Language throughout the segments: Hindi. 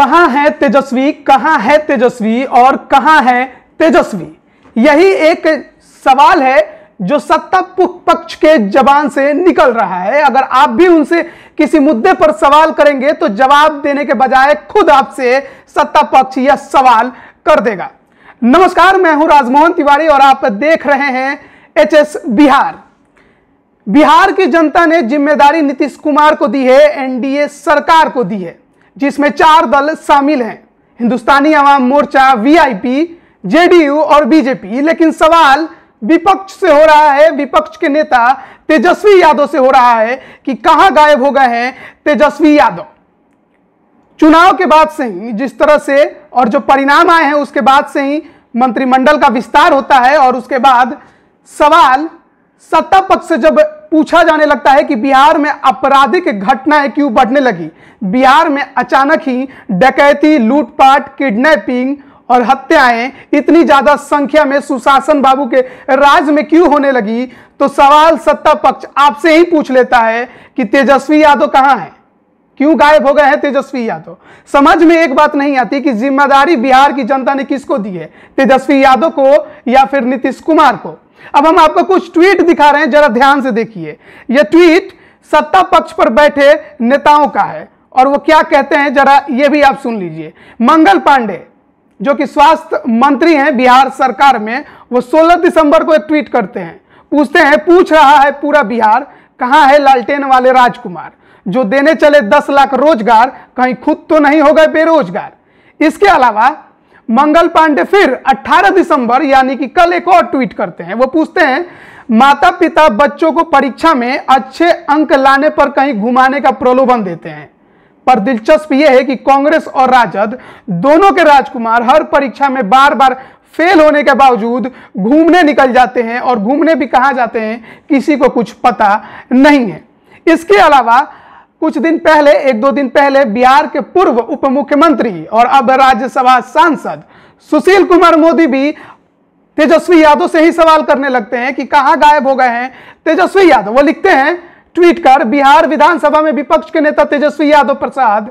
कहाँ है तेजस्वी कहाँ है तेजस्वी और कहाँ है तेजस्वी यही एक सवाल है जो सत्ता पक्ष के जबान से निकल रहा है अगर आप भी उनसे किसी मुद्दे पर सवाल करेंगे तो जवाब देने के बजाय खुद आपसे सत्ता पक्ष यह सवाल कर देगा नमस्कार मैं हूं राजमोहन तिवारी और आप देख रहे हैं एच एस बिहार बिहार की जनता ने जिम्मेदारी नीतीश कुमार को दी है एनडीए सरकार को दी है जिसमें चार दल शामिल हैं हिंदुस्तानी आवाम मोर्चा वीआईपी जेडीयू और बीजेपी लेकिन सवाल विपक्ष से हो रहा है विपक्ष के नेता तेजस्वी यादव से हो रहा है कि कहां गायब हो गए हैं तेजस्वी यादव चुनाव के बाद से ही जिस तरह से और जो परिणाम आए हैं उसके बाद से ही मंत्रिमंडल का विस्तार होता है और उसके बाद सवाल सत्ता पक्ष से जब पूछा जाने लगता है कि बिहार में आपराधिक घटनाएं क्यों बढ़ने लगी बिहार में अचानक ही डकैती लूटपाट किडनैपिंग और हत्याएं इतनी ज्यादा संख्या में सुशासन बाबू के राज में क्यों होने लगी तो सवाल सत्ता पक्ष आपसे ही पूछ लेता है कि तेजस्वी यादव कहाँ है क्यों गायब हो गए हैं तेजस्वी यादव समझ में एक बात नहीं आती कि जिम्मेदारी बिहार की जनता ने किसको दी है तेजस्वी यादव को या फिर नीतीश कुमार को अब हम आपको कुछ ट्वीट दिखा रहे हैं जरा ध्यान से देखिए यह ट्वीट सत्ता पक्ष पर बैठे नेताओं का है और वो क्या कहते हैं जरा ये भी आप सुन लीजिए मंगल पांडे जो कि स्वास्थ्य मंत्री हैं बिहार सरकार में वो 16 दिसंबर को एक ट्वीट करते हैं पूछते हैं पूछ रहा है पूरा बिहार कहाँ है लालटेन वाले राजकुमार जो देने चले दस लाख रोजगार कहीं खुद तो नहीं हो गए बेरोजगार इसके अलावा मंगल पांडे फिर 18 दिसंबर यानी कि कल एक और ट्वीट करते हैं वो पूछते हैं माता पिता बच्चों को परीक्षा में अच्छे अंक लाने पर कहीं घुमाने का प्रलोभन देते हैं पर दिलचस्प यह है कि कांग्रेस और राजद दोनों के राजकुमार हर परीक्षा में बार बार फेल होने के बावजूद घूमने निकल जाते हैं और घूमने भी कहा जाते हैं किसी को कुछ पता नहीं है इसके अलावा कुछ दिन पहले एक दो दिन पहले बिहार के पूर्व उप मुख्यमंत्री और अब राज्यसभा सांसद सुशील कुमार मोदी भी तेजस्वी यादव से ही सवाल करने लगते हैं कि कहां गायब हो गए हैं तेजस्वी यादव वो लिखते हैं ट्वीट कर बिहार विधानसभा में विपक्ष के नेता तेजस्वी यादव प्रसाद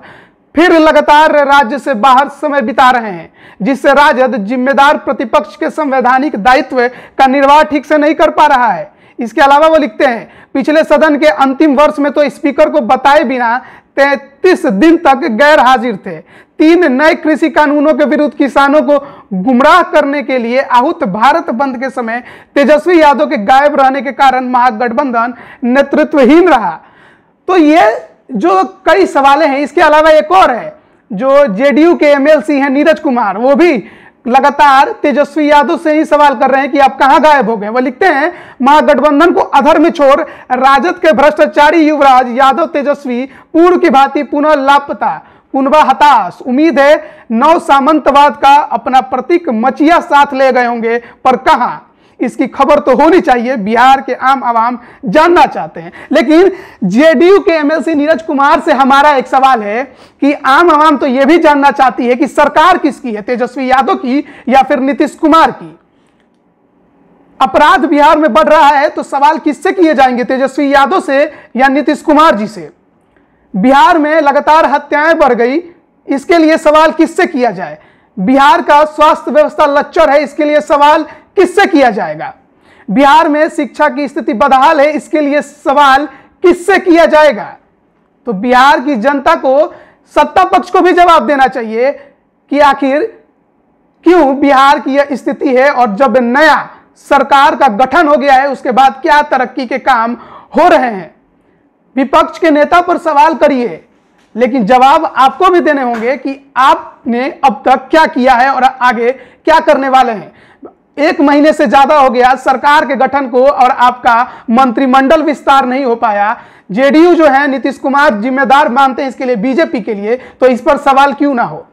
फिर लगातार राज्य से बाहर समय बिता रहे हैं जिससे राजद जिम्मेदार प्रतिपक्ष के संवैधानिक दायित्व का निर्वाह ठीक से नहीं कर पा रहा है इसके अलावा वो लिखते हैं पिछले सदन के अंतिम वर्ष में तो स्पीकर को बताए बिना तैतीस दिन तक गैर हाजिर थे तीन नए कृषि कानूनों के विरुद्ध किसानों को गुमराह करने के लिए आहूत भारत बंद के समय तेजस्वी यादव के गायब रहने के कारण महागठबंधन नेतृत्वहीन रहा तो ये जो कई सवाल हैं इसके अलावा एक और है जो जेडीयू के एमएलसी हैं नीरज कुमार वो भी लगातार तेजस्वी यादव से ही सवाल कर रहे हैं कि आप कहां गायब हो गए वह लिखते हैं महागठबंधन को अधर में छोड़ राजद के भ्रष्टाचारी युवराज यादव तेजस्वी पूर्व की भांति पुनः लापता पुनवा हताश उम्मीद है नौ सामंतवाद का अपना प्रतीक मचिया साथ ले गए होंगे पर कहा इसकी खबर तो होनी चाहिए बिहार के आम आवाम जानना चाहते हैं लेकिन जेडीयू के एमएलसी नीरज कुमार से हमारा एक सवाल है कि आम आवाम तो यह भी जानना चाहती है कि सरकार किसकी है तेजस्वी यादव की या फिर नीतीश कुमार की अपराध बिहार में बढ़ रहा है तो सवाल किससे किए जाएंगे तेजस्वी यादव से या नीतीश कुमार जी से बिहार में लगातार हत्याएं बढ़ गई इसके लिए सवाल किससे किया जाए बिहार का स्वास्थ्य व्यवस्था लच्चर है इसके लिए सवाल किससे किया जाएगा बिहार में शिक्षा की स्थिति बदहाल है इसके लिए सवाल किससे किया जाएगा तो बिहार की जनता को सत्ता पक्ष को भी जवाब देना चाहिए कि आखिर क्यों बिहार की यह स्थिति है और जब नया सरकार का गठन हो गया है उसके बाद क्या तरक्की के काम हो रहे हैं विपक्ष के नेता पर सवाल करिए लेकिन जवाब आपको भी देने होंगे कि आपने अब तक क्या किया है और आगे क्या करने वाले हैं एक महीने से ज्यादा हो गया सरकार के गठन को और आपका मंत्रिमंडल विस्तार नहीं हो पाया जेडीयू जो है नीतीश कुमार जिम्मेदार मानते हैं इसके लिए बीजेपी के लिए तो इस पर सवाल क्यों ना हो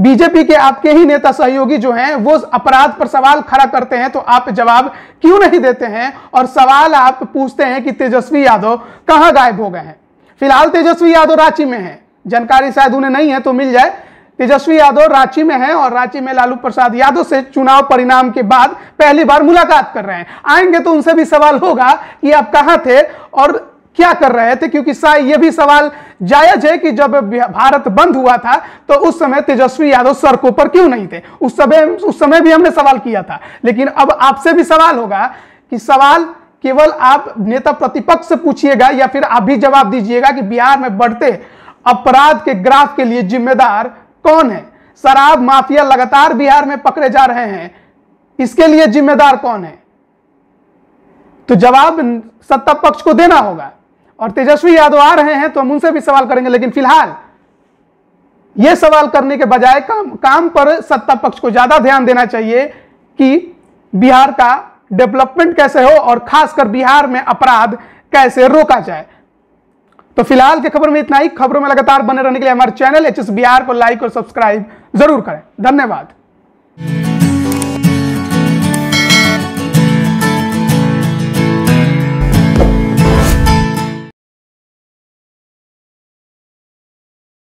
बीजेपी के आपके ही नेता सहयोगी जो हैं वो अपराध पर सवाल खड़ा करते हैं तो आप जवाब क्यों नहीं देते हैं और सवाल आप पूछते हैं कि तेजस्वी यादव कहाँ गायब हो गए हैं फिलहाल तेजस्वी यादव रांची में हैं जानकारी शायद उन्हें नहीं है तो मिल जाए तेजस्वी यादव रांची में हैं और रांची में लालू प्रसाद यादव से चुनाव परिणाम के बाद पहली बार मुलाकात कर रहे हैं आएंगे तो उनसे भी सवाल होगा कि आप कहाँ थे और क्या कर रहे थे क्योंकि ये भी सवाल जायज है कि जब भारत बंद हुआ था तो उस समय तेजस्वी यादव सड़कों पर क्यों नहीं थे उस समय उस समय भी हमने सवाल किया था लेकिन अब आपसे भी सवाल होगा कि सवाल केवल आप नेता प्रतिपक्ष से पूछिएगा या फिर आप भी जवाब दीजिएगा कि बिहार में बढ़ते अपराध के ग्राफ के लिए जिम्मेदार कौन है शराब माफिया लगातार बिहार में पकड़े जा रहे हैं इसके लिए जिम्मेदार कौन है तो जवाब सत्ता पक्ष को देना होगा और तेजस्वी यादव आ रहे हैं तो हम उनसे भी सवाल करेंगे लेकिन फिलहाल यह सवाल करने के बजाय काम काम पर सत्ता पक्ष को ज्यादा ध्यान देना चाहिए कि बिहार का डेवलपमेंट कैसे हो और खासकर बिहार में अपराध कैसे रोका जाए तो फिलहाल की खबर में इतना ही खबरों में लगातार बने रहने के लिए हमारे चैनल एच को लाइक और सब्सक्राइब जरूर करें धन्यवाद